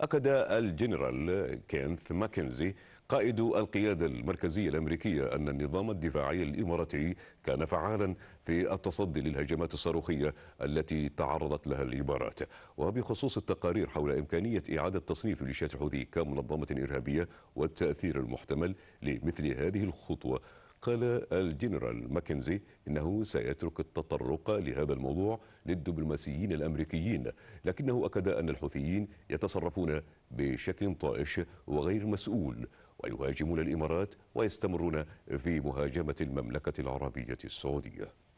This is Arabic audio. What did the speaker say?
أكد الجنرال كينث ماكنزي قائد القيادة المركزية الأمريكية أن النظام الدفاعي الإماراتي كان فعالا في التصدي للهجمات الصاروخية التي تعرضت لها الإمارات وبخصوص التقارير حول إمكانية إعادة تصنيف ميليشيات الحوثي كمنظمة إرهابية والتأثير المحتمل لمثل هذه الخطوة قال الجنرال ماكنزي إنه سيترك التطرق لهذا الموضوع للدبلوماسيين الأمريكيين لكنه أكد أن الحوثيين يتصرفون بشكل طائش وغير مسؤول ويهاجمون الإمارات ويستمرون في مهاجمة المملكة العربية السعودية